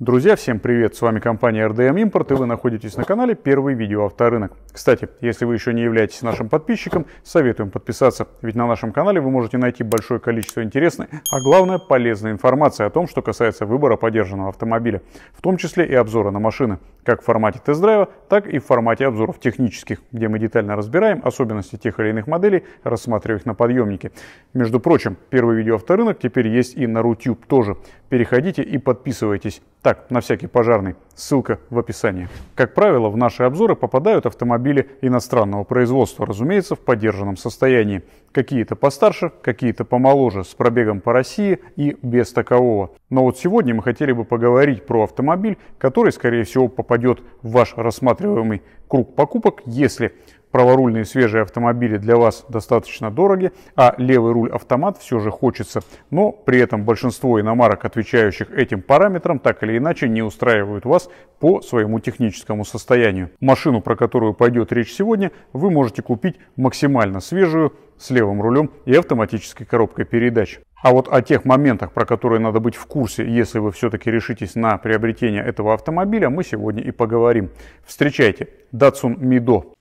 Друзья, всем привет! С вами компания RDM Import и вы находитесь на канале Первый видео авторынок. Кстати, если вы еще не являетесь нашим подписчиком, советуем подписаться, ведь на нашем канале вы можете найти большое количество интересной, а главное полезной информации о том, что касается выбора подержанного автомобиля, в том числе и обзора на машины, как в формате тест-драйва, так и в формате обзоров технических, где мы детально разбираем особенности тех или иных моделей, рассматривая их на подъемнике. Между прочим, Первый видео авторынок теперь есть и на Рутюб тоже. Переходите и подписывайтесь. Так, на всякий пожарный. Ссылка в описании. Как правило, в наши обзоры попадают автомобили иностранного производства, разумеется, в поддержанном состоянии. Какие-то постарше, какие-то помоложе, с пробегом по России и без такового. Но вот сегодня мы хотели бы поговорить про автомобиль, который, скорее всего, попадет в ваш рассматриваемый круг покупок, если праворульные свежие автомобили для вас достаточно дороги, а левый руль автомат все же хочется, но при этом большинство иномарок, отвечающих этим параметрам, так или иначе не устраивают вас по своему техническому состоянию. Машину, про которую пойдет речь сегодня, вы можете купить максимально свежую, с левым рулем и автоматической коробкой передач. А вот о тех моментах, про которые надо быть в курсе, если вы все-таки решитесь на приобретение этого автомобиля, мы сегодня и поговорим. Встречайте Datsun Mido.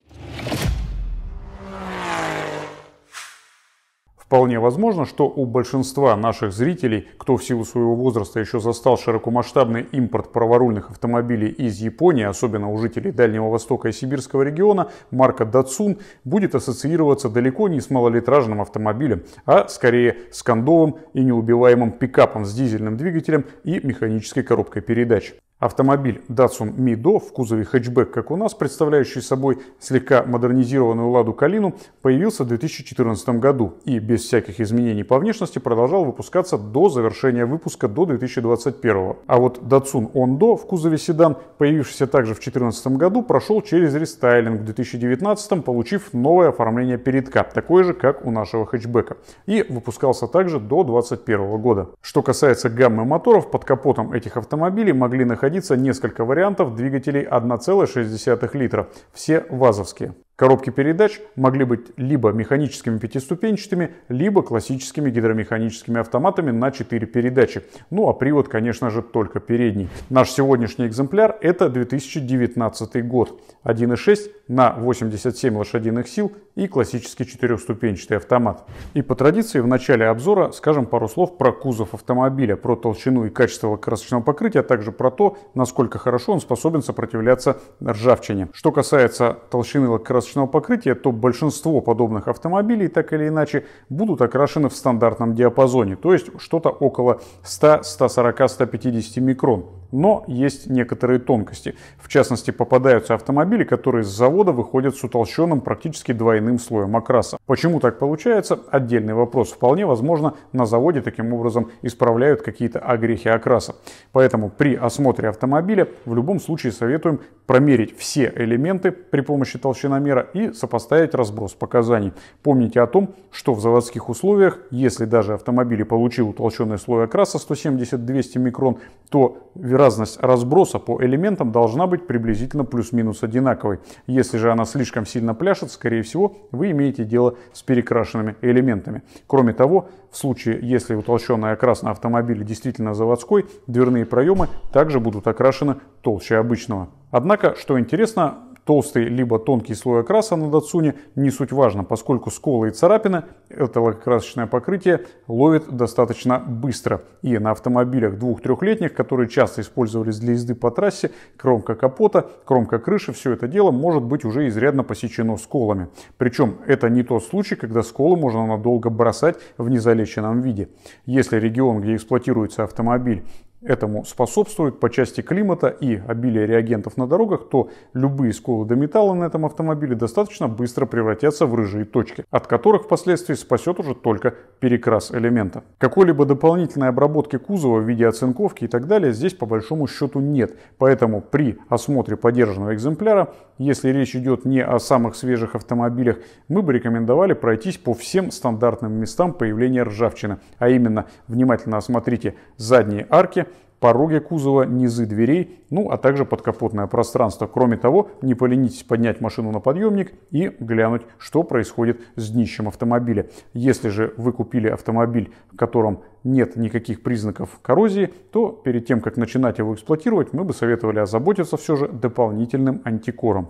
Вполне возможно, что у большинства наших зрителей, кто в силу своего возраста еще застал широкомасштабный импорт праворульных автомобилей из Японии, особенно у жителей Дальнего Востока и Сибирского региона, марка Datsun будет ассоциироваться далеко не с малолитражным автомобилем, а скорее с кондовым и неубиваемым пикапом с дизельным двигателем и механической коробкой передач. Автомобиль Datsun Mido в кузове хэтчбэк, как у нас, представляющий собой слегка модернизированную «Ладу Калину», появился в 2014 году и без всяких изменений по внешности продолжал выпускаться до завершения выпуска до 2021. А вот Datsun Ondo в кузове седан, появившийся также в 2014 году, прошел через рестайлинг в 2019, получив новое оформление передка, такое же, как у нашего хэтчбека, и выпускался также до 2021 года. Что касается гаммы моторов, под капотом этих автомобилей могли находиться находиться несколько вариантов двигателей 1,6 литра, все ВАЗовские. Коробки передач могли быть либо механическими пятиступенчатыми, либо классическими гидромеханическими автоматами на 4 передачи. Ну а привод, конечно же, только передний. Наш сегодняшний экземпляр это 2019 год. 1.6 на 87 лошадиных сил и классический четырехступенчатый автомат. И по традиции в начале обзора скажем пару слов про кузов автомобиля, про толщину и качество красочного покрытия, а также про то, насколько хорошо он способен сопротивляться ржавчине. Что касается толщины лакокрасочного красочного покрытия, то большинство подобных автомобилей так или иначе будут окрашены в стандартном диапазоне, то есть что-то около 100, 140, 150 микрон. Но есть некоторые тонкости. В частности, попадаются автомобили, которые с завода выходят с утолщенным практически двойным слоем окраса. Почему так получается? Отдельный вопрос. Вполне возможно, на заводе таким образом исправляют какие-то огрехи окраса. Поэтому при осмотре автомобиля в любом случае советуем промерить все элементы при помощи толщиномера и сопоставить разброс показаний. Помните о том, что в заводских условиях, если даже автомобиль получил утолщенный слой окраса 170-200 микрон, то вероятно разность разброса по элементам должна быть приблизительно плюс-минус одинаковой. Если же она слишком сильно пляшет, скорее всего, вы имеете дело с перекрашенными элементами. Кроме того, в случае, если утолщенная окрас на автомобиле действительно заводской, дверные проемы также будут окрашены толще обычного. Однако, что интересно, Толстый либо тонкий слой окраса на датсуне не суть важно, поскольку сколы и царапины это лакокрасочное покрытие ловит достаточно быстро. И на автомобилях двух-трехлетних, которые часто использовались для езды по трассе, кромка капота, кромка крыши, все это дело может быть уже изрядно посечено сколами. Причем это не тот случай, когда сколы можно надолго бросать в незалеченном виде. Если регион, где эксплуатируется автомобиль, этому способствует по части климата и обилия реагентов на дорогах, то любые сколы до металла на этом автомобиле достаточно быстро превратятся в рыжие точки, от которых впоследствии спасет уже только перекрас элемента. Какой-либо дополнительной обработки кузова в виде оцинковки и так далее здесь по большому счету нет, поэтому при осмотре подержанного экземпляра, если речь идет не о самых свежих автомобилях, мы бы рекомендовали пройтись по всем стандартным местам появления ржавчины, а именно внимательно осмотрите задние арки, пороге кузова, низы дверей, ну а также подкапотное пространство. Кроме того, не поленитесь поднять машину на подъемник и глянуть, что происходит с днищем автомобиля. Если же вы купили автомобиль, в котором нет никаких признаков коррозии, то перед тем, как начинать его эксплуатировать, мы бы советовали озаботиться все же дополнительным антикором.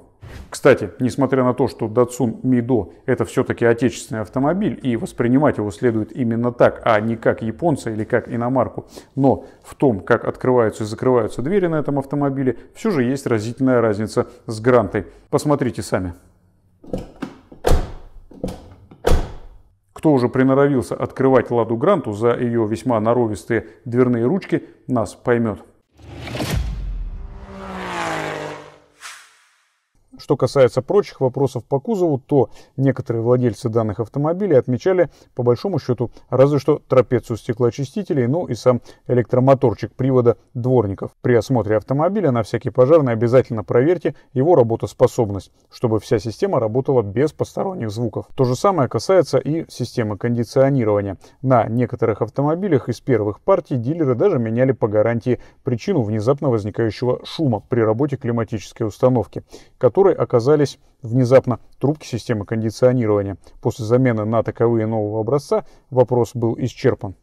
Кстати, несмотря на то, что Datsun Mido это все-таки отечественный автомобиль и воспринимать его следует именно так, а не как японца или как иномарку, но в том, как открываются и закрываются двери на этом автомобиле, все же есть разительная разница с Грантой. Посмотрите сами. Кто уже приноровился открывать Ладу Гранту за ее весьма наровистые дверные ручки, нас поймет. Что касается прочих вопросов по кузову, то некоторые владельцы данных автомобилей отмечали по большому счету разве что трапецию стеклоочистителей, ну и сам электромоторчик привода дворников. При осмотре автомобиля на всякий пожарный обязательно проверьте его работоспособность, чтобы вся система работала без посторонних звуков. То же самое касается и системы кондиционирования. На некоторых автомобилях из первых партий дилеры даже меняли по гарантии причину внезапно возникающего шума при работе климатической установки, которая которой оказались внезапно трубки системы кондиционирования. После замены на таковые нового образца вопрос был исчерпан.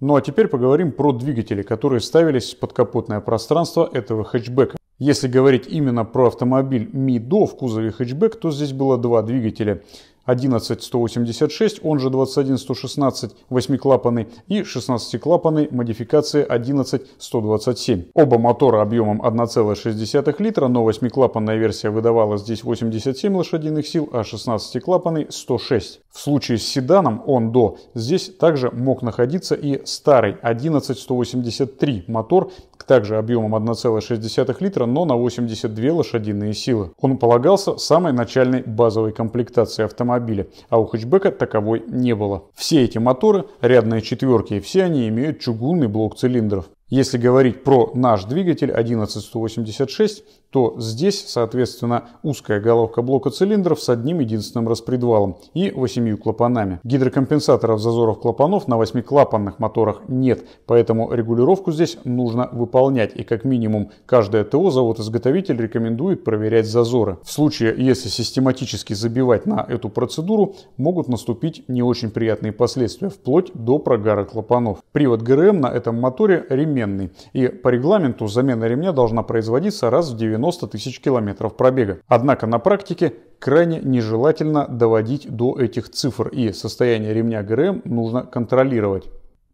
Ну а теперь поговорим про двигатели, которые ставились под капотное пространство этого хэтчбека. Если говорить именно про автомобиль Мидо в кузове хэтчбек, то здесь было два двигателя. 11186, он же 21116 8-клапанный и 16-клапанный модификации 11127. Оба мотора объемом 1,6 литра, но 8-клапанная версия выдавала здесь 87 лошадиных сил, а 16-клапанный 106. В случае с седаном он до здесь также мог находиться и старый 11183 мотор, также объемом 1,6 литра, но на 82 лошадиные силы. Он полагался самой начальной базовой комплектации автомобиля автомобиля, а у хэтчбека таковой не было. Все эти моторы, рядные четверки, все они имеют чугунный блок цилиндров. Если говорить про наш двигатель 11186, то здесь, соответственно, узкая головка блока цилиндров с одним единственным распредвалом и восемью клапанами. Гидрокомпенсаторов зазоров клапанов на восьмиклапанных моторах нет, поэтому регулировку здесь нужно выполнять. И как минимум каждое ТО завод-изготовитель рекомендует проверять зазоры. В случае, если систематически забивать на эту процедуру, могут наступить не очень приятные последствия, вплоть до прогара клапанов. Привод ГРМ на этом моторе ремень заменный. И по регламенту замена ремня должна производиться раз в 90 тысяч километров пробега. Однако на практике крайне нежелательно доводить до этих цифр, и состояние ремня ГРМ нужно контролировать.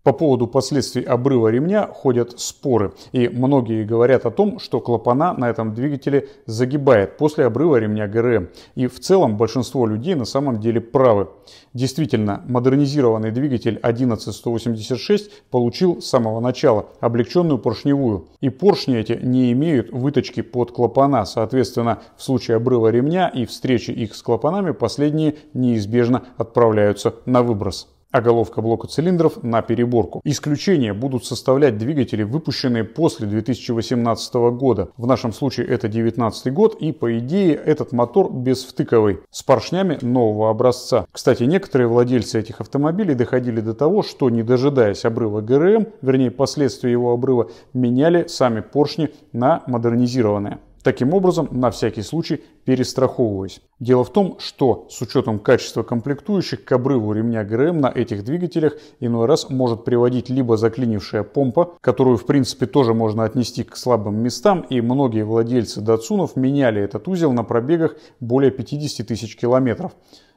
По поводу последствий обрыва ремня ходят споры, и многие говорят о том, что клапана на этом двигателе загибает после обрыва ремня ГРМ. И в целом большинство людей на самом деле правы. Действительно, модернизированный двигатель 11186 получил с самого начала облегченную поршневую. И поршни эти не имеют выточки под клапана. Соответственно, в случае обрыва ремня и встречи их с клапанами последние неизбежно отправляются на выброс а головка блока цилиндров на переборку. Исключение будут составлять двигатели, выпущенные после 2018 года. В нашем случае это 2019 год и, по идее, этот мотор без втыковый, с поршнями нового образца. Кстати, некоторые владельцы этих автомобилей доходили до того, что, не дожидаясь обрыва ГРМ, вернее, последствия его обрыва, меняли сами поршни на модернизированные. Таким образом, на всякий случай перестраховываясь. Дело в том, что с учетом качества комплектующих к обрыву ремня ГРМ на этих двигателях иной раз может приводить либо заклинившая помпа, которую в принципе тоже можно отнести к слабым местам, и многие владельцы датсунов меняли этот узел на пробегах более 50 тысяч километров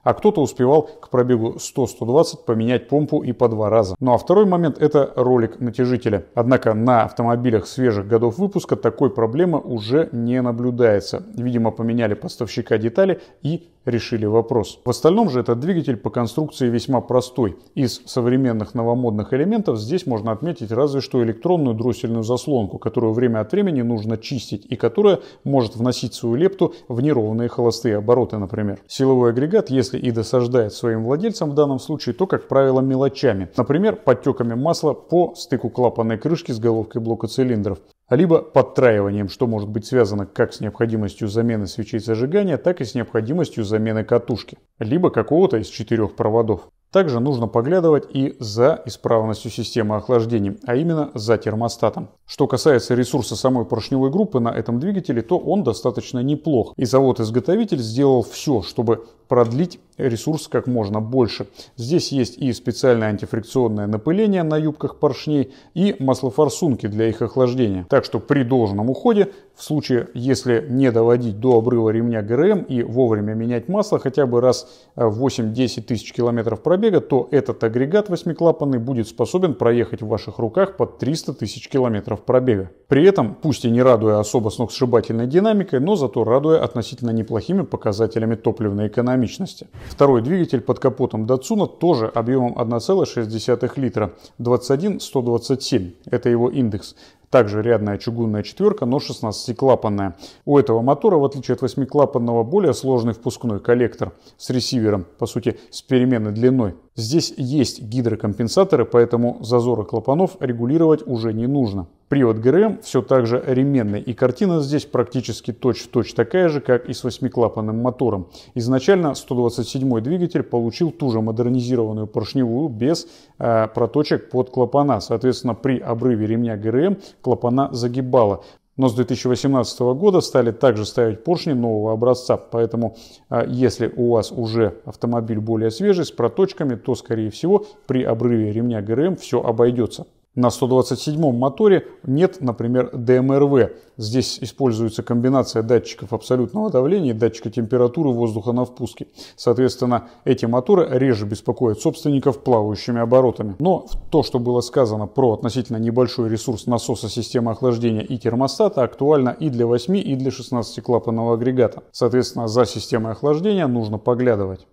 а кто-то успевал к пробегу 100-120 поменять помпу и по два раза. Ну а второй момент это ролик натяжителя. Однако на автомобилях свежих годов выпуска такой проблемы уже не наблюдается. Видимо поменяли поставщика детали и решили вопрос. В остальном же этот двигатель по конструкции весьма простой. Из современных новомодных элементов здесь можно отметить разве что электронную дроссельную заслонку, которую время от времени нужно чистить и которая может вносить свою лепту в неровные холостые обороты, например. Силовой агрегат, если и досаждает своим владельцам в данном случае, то, как правило, мелочами. Например, подтеками масла по стыку клапанной крышки с головкой блока цилиндров либо подтраиванием, что может быть связано как с необходимостью замены свечей зажигания, так и с необходимостью замены катушки, либо какого-то из четырех проводов. Также нужно поглядывать и за исправностью системы охлаждения, а именно за термостатом. Что касается ресурса самой поршневой группы на этом двигателе, то он достаточно неплох. И завод-изготовитель сделал все, чтобы продлить ресурс как можно больше. Здесь есть и специальное антифрикционное напыление на юбках поршней, и маслофорсунки для их охлаждения. Так что при должном уходе в случае, если не доводить до обрыва ремня ГРМ и вовремя менять масло хотя бы раз э, в 8-10 тысяч километров пробега, то этот агрегат восьмиклапанный будет способен проехать в ваших руках под 300 тысяч километров пробега. При этом, пусть и не радуя особо сногсшибательной динамикой, но зато радуя относительно неплохими показателями топливной экономичности. Второй двигатель под капотом Datsun тоже объемом 1,6 литра 21-127, это его индекс также рядная чугунная четверка, но 16-клапанная. У этого мотора, в отличие от 8-клапанного, более сложный впускной коллектор с ресивером, по сути, с переменной длиной Здесь есть гидрокомпенсаторы, поэтому зазоры клапанов регулировать уже не нужно. Привод ГРМ все так же ременный и картина здесь практически точь-в-точь -точь такая же, как и с восьмиклапанным мотором. Изначально 127 двигатель получил ту же модернизированную поршневую без э, проточек под клапана. Соответственно, при обрыве ремня ГРМ клапана загибало но с 2018 года стали также ставить поршни нового образца. Поэтому, а, если у вас уже автомобиль более свежий, с проточками, то, скорее всего, при обрыве ремня ГРМ все обойдется. На 127-м моторе нет, например, ДМРВ. Здесь используется комбинация датчиков абсолютного давления и датчика температуры воздуха на впуске. Соответственно, эти моторы реже беспокоят собственников плавающими оборотами. Но то, что было сказано про относительно небольшой ресурс насоса системы охлаждения и термостата, актуально и для 8, и для 16-клапанного агрегата. Соответственно, за системой охлаждения нужно поглядывать.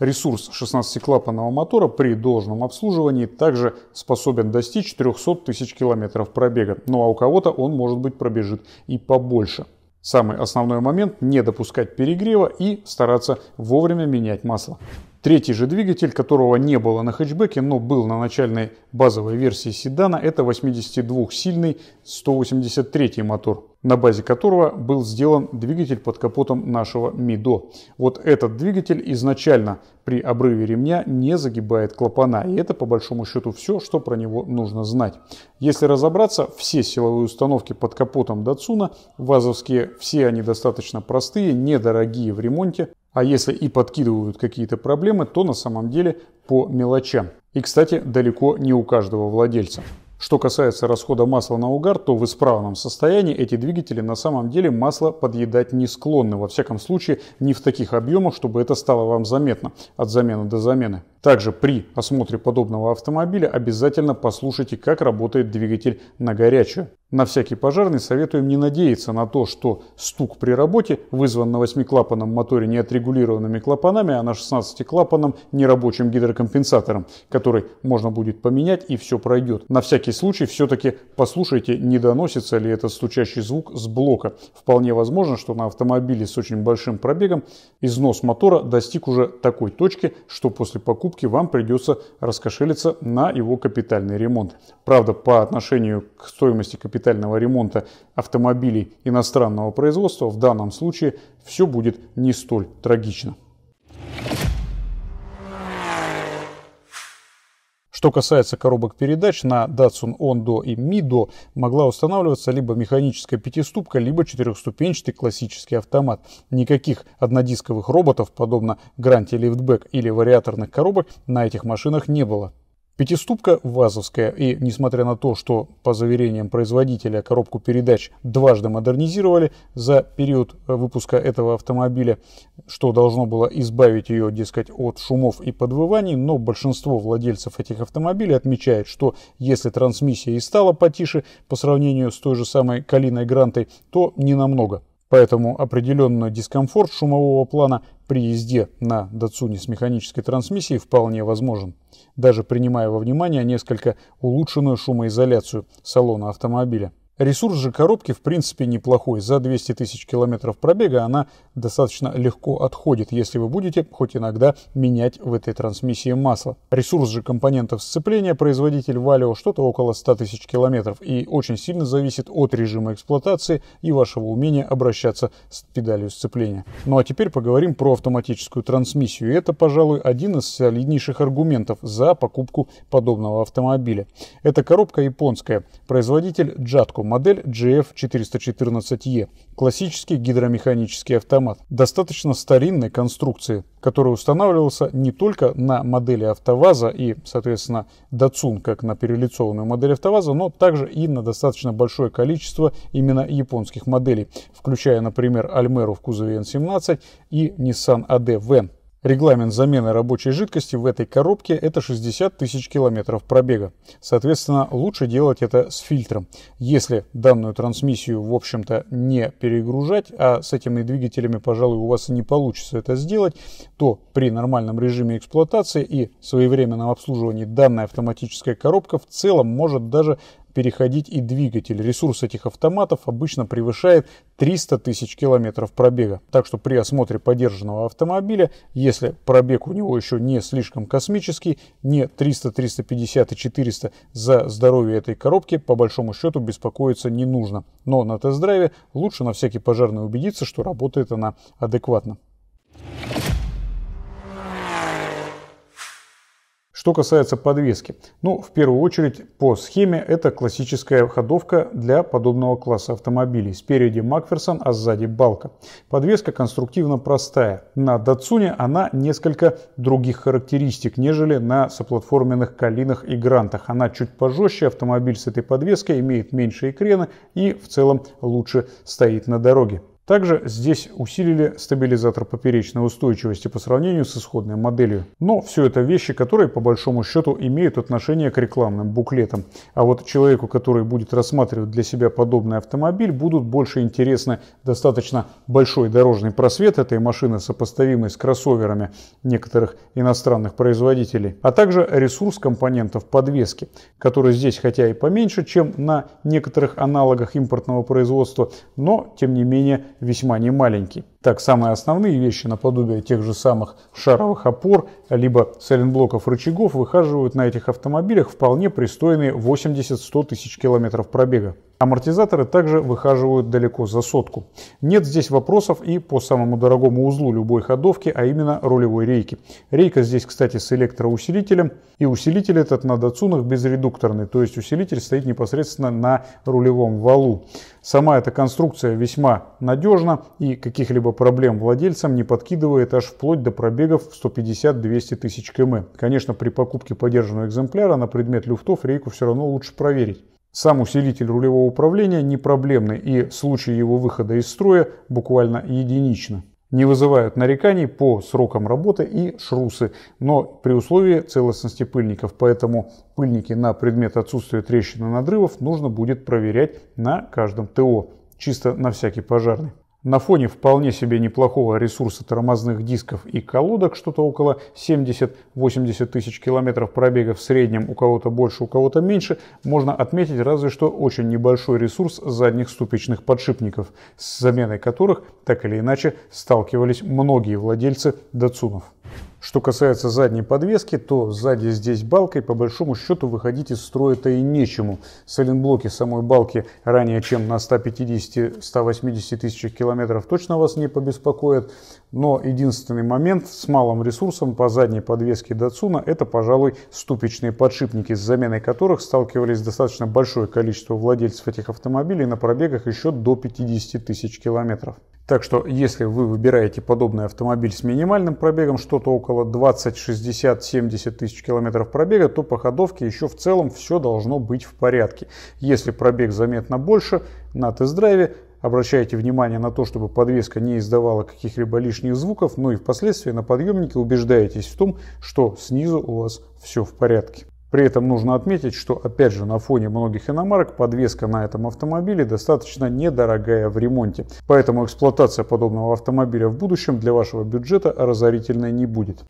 Ресурс 16-клапанного мотора при должном обслуживании также способен достичь 300 тысяч километров пробега, ну а у кого-то он, может быть, пробежит и побольше. Самый основной момент – не допускать перегрева и стараться вовремя менять масло. Третий же двигатель, которого не было на хэтчбеке, но был на начальной базовой версии седана, это 82-сильный 183 мотор, на базе которого был сделан двигатель под капотом нашего Мидо. Вот этот двигатель изначально при обрыве ремня не загибает клапана, и это по большому счету все, что про него нужно знать. Если разобраться, все силовые установки под капотом Датсуна, вазовские, все они достаточно простые, недорогие в ремонте, а если и подкидывают какие-то проблемы, то на самом деле по мелочам. И, кстати, далеко не у каждого владельца. Что касается расхода масла на угар, то в исправном состоянии эти двигатели на самом деле масло подъедать не склонны. Во всяком случае, не в таких объемах, чтобы это стало вам заметно от замены до замены. Также при осмотре подобного автомобиля обязательно послушайте, как работает двигатель на горячую. На всякий пожарный советуем не надеяться на то, что стук при работе вызван на 8-клапанном моторе неотрегулированными клапанами, а на 16-клапанном нерабочим гидрокомпенсатором, который можно будет поменять и все пройдет. На всякий случай все-таки послушайте, не доносится ли этот стучащий звук с блока. Вполне возможно, что на автомобиле с очень большим пробегом износ мотора достиг уже такой точки, что после покупки вам придется раскошелиться на его капитальный ремонт. Правда, по отношению к стоимости капитального капитального ремонта автомобилей иностранного производства, в данном случае все будет не столь трагично. Что касается коробок передач, на Datsun Ondo и Mido могла устанавливаться либо механическая пятиступка, либо четырехступенчатый классический автомат. Никаких однодисковых роботов, подобно Гранте Лифтбэк или вариаторных коробок, на этих машинах не было. Пятиступка ВАЗовская, и несмотря на то, что по заверениям производителя коробку передач дважды модернизировали за период э, выпуска этого автомобиля, что должно было избавить ее, дескать, от шумов и подвываний, но большинство владельцев этих автомобилей отмечает, что если трансмиссия и стала потише по сравнению с той же самой Калиной Грантой, то не намного. Поэтому определенный дискомфорт шумового плана при езде на Датсуне с механической трансмиссией вполне возможен, даже принимая во внимание несколько улучшенную шумоизоляцию салона автомобиля. Ресурс же коробки в принципе неплохой. За 200 тысяч километров пробега она достаточно легко отходит, если вы будете хоть иногда менять в этой трансмиссии масло. Ресурс же компонентов сцепления производитель Valio что-то около 100 тысяч километров и очень сильно зависит от режима эксплуатации и вашего умения обращаться с педалью сцепления. Ну а теперь поговорим про автоматическую трансмиссию. Это, пожалуй, один из солиднейших аргументов за покупку подобного автомобиля. Эта коробка японская, производитель Jatco модель GF414E, классический гидромеханический автомат, достаточно старинной конструкции, который устанавливался не только на модели АвтоВАЗа и, соответственно, Датсун, как на перелицованную модель АвтоВАЗа, но также и на достаточно большое количество именно японских моделей, включая, например, Альмеру в кузове N17 и Nissan AD-V. Регламент замены рабочей жидкости в этой коробке – это 60 тысяч километров пробега. Соответственно, лучше делать это с фильтром. Если данную трансмиссию, в общем-то, не перегружать, а с этими двигателями, пожалуй, у вас и не получится это сделать, то при нормальном режиме эксплуатации и своевременном обслуживании данная автоматическая коробка в целом может даже переходить и двигатель. Ресурс этих автоматов обычно превышает 300 тысяч километров пробега. Так что при осмотре подержанного автомобиля, если пробег у него еще не слишком космический, не 300, 350 и 400 за здоровье этой коробки, по большому счету беспокоиться не нужно. Но на тест-драйве лучше на всякий пожарный убедиться, что работает она адекватно. Что касается подвески, ну, в первую очередь, по схеме это классическая ходовка для подобного класса автомобилей. Спереди Макферсон, а сзади балка. Подвеска конструктивно простая. На Датсуне она несколько других характеристик, нежели на соплатформенных Калинах и Грантах. Она чуть пожестче, автомобиль с этой подвеской имеет меньшие крены и в целом лучше стоит на дороге. Также здесь усилили стабилизатор поперечной устойчивости по сравнению с исходной моделью. Но все это вещи, которые по большому счету имеют отношение к рекламным буклетам. А вот человеку, который будет рассматривать для себя подобный автомобиль, будут больше интересны достаточно большой дорожный просвет этой машины, сопоставимый с кроссоверами некоторых иностранных производителей, а также ресурс компонентов подвески, который здесь хотя и поменьше, чем на некоторых аналогах импортного производства, но тем не менее весьма немаленький. Так, самые основные вещи, наподобие тех же самых шаровых опор, либо сайлентблоков рычагов, выхаживают на этих автомобилях вполне пристойные 80-100 тысяч километров пробега. Амортизаторы также выхаживают далеко за сотку. Нет здесь вопросов и по самому дорогому узлу любой ходовки, а именно рулевой рейки. Рейка здесь, кстати, с электроусилителем. И усилитель этот на датсунах безредукторный, то есть усилитель стоит непосредственно на рулевом валу. Сама эта конструкция весьма надежна и каких-либо проблем владельцам не подкидывает аж вплоть до пробегов в 150-200 тысяч км. Конечно, при покупке подержанного экземпляра на предмет люфтов рейку все равно лучше проверить. Сам усилитель рулевого управления не проблемный и случаи его выхода из строя буквально единичны. Не вызывают нареканий по срокам работы и шрусы, но при условии целостности пыльников, поэтому пыльники на предмет отсутствия трещин и надрывов нужно будет проверять на каждом ТО, чисто на всякий пожарный. На фоне вполне себе неплохого ресурса тормозных дисков и колодок, что-то около 70-80 тысяч километров пробега в среднем, у кого-то больше, у кого-то меньше, можно отметить разве что очень небольшой ресурс задних ступичных подшипников, с заменой которых так или иначе сталкивались многие владельцы датсунов. Что касается задней подвески, то сзади здесь балка и, по большому счету выходить из строя-то и нечему. Сайлентблоки самой балки ранее, чем на 150-180 тысячах километров точно вас не побеспокоят. Но единственный момент с малым ресурсом по задней подвеске Datsun это, пожалуй, ступичные подшипники, с заменой которых сталкивались достаточно большое количество владельцев этих автомобилей на пробегах еще до 50 тысяч километров. Так что, если вы выбираете подобный автомобиль с минимальным пробегом, что-то около около 20, 60, 70 тысяч километров пробега, то по ходовке еще в целом все должно быть в порядке. Если пробег заметно больше, на тест-драйве Обращайте внимание на то, чтобы подвеска не издавала каких-либо лишних звуков, ну и впоследствии на подъемнике убеждаетесь в том, что снизу у вас все в порядке. При этом нужно отметить, что опять же на фоне многих иномарок подвеска на этом автомобиле достаточно недорогая в ремонте. Поэтому эксплуатация подобного автомобиля в будущем для вашего бюджета разорительной не будет.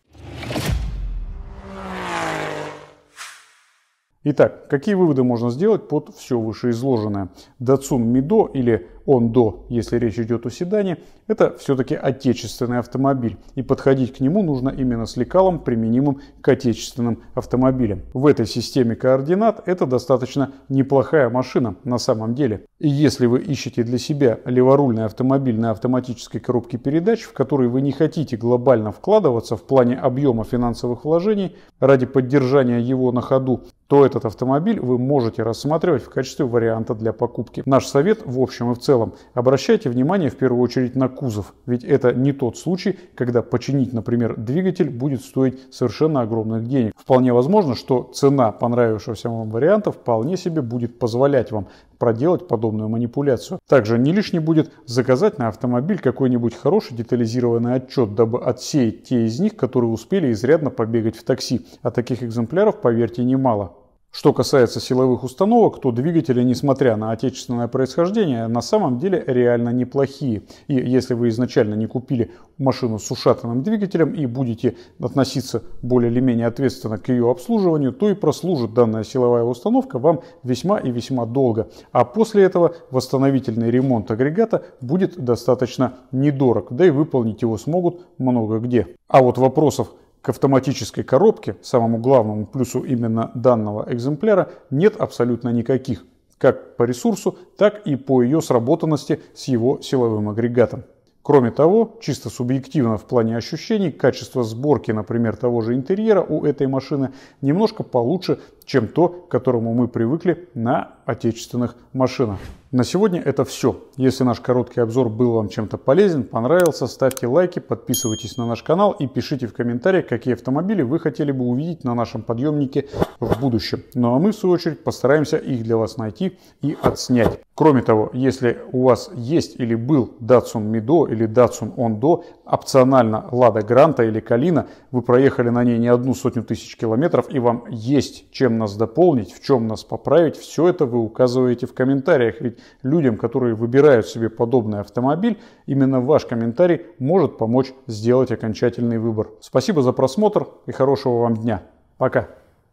Итак, какие выводы можно сделать под все вышеизложенное? Datsun Mido или он-до, если речь идет о седане, это все-таки отечественный автомобиль, и подходить к нему нужно именно с лекалом, применимым к отечественным автомобилям. В этой системе координат это достаточно неплохая машина на самом деле. И если вы ищете для себя леворульный автомобиль на автоматической коробке передач, в который вы не хотите глобально вкладываться в плане объема финансовых вложений ради поддержания его на ходу, то этот автомобиль вы можете рассматривать в качестве варианта для покупки. Наш совет в общем и в целом целом. Обращайте внимание в первую очередь на кузов, ведь это не тот случай, когда починить, например, двигатель будет стоить совершенно огромных денег. Вполне возможно, что цена понравившегося вам варианта вполне себе будет позволять вам проделать подобную манипуляцию. Также не лишне будет заказать на автомобиль какой-нибудь хороший детализированный отчет, дабы отсеять те из них, которые успели изрядно побегать в такси. А таких экземпляров, поверьте, немало. Что касается силовых установок, то двигатели, несмотря на отечественное происхождение, на самом деле реально неплохие. И если вы изначально не купили машину с ушатанным двигателем и будете относиться более или менее ответственно к ее обслуживанию, то и прослужит данная силовая установка вам весьма и весьма долго. А после этого восстановительный ремонт агрегата будет достаточно недорог, да и выполнить его смогут много где. А вот вопросов к автоматической коробке, самому главному плюсу именно данного экземпляра, нет абсолютно никаких, как по ресурсу, так и по ее сработанности с его силовым агрегатом. Кроме того, чисто субъективно в плане ощущений, качество сборки, например, того же интерьера у этой машины немножко получше, чем то, к которому мы привыкли на отечественных машинах. На сегодня это все. Если наш короткий обзор был вам чем-то полезен, понравился, ставьте лайки, подписывайтесь на наш канал и пишите в комментариях, какие автомобили вы хотели бы увидеть на нашем подъемнике в будущем. Ну а мы, в свою очередь, постараемся их для вас найти и отснять. Кроме того, если у вас есть или был Datsun Mido или Datsun Ondo, опционально Лада Гранта или Калина, вы проехали на ней не одну сотню тысяч километров и вам есть чем нас дополнить, в чем нас поправить, все это вы указываете в комментариях. Ведь людям, которые выбирают себе подобный автомобиль, именно ваш комментарий может помочь сделать окончательный выбор. Спасибо за просмотр и хорошего вам дня. Пока!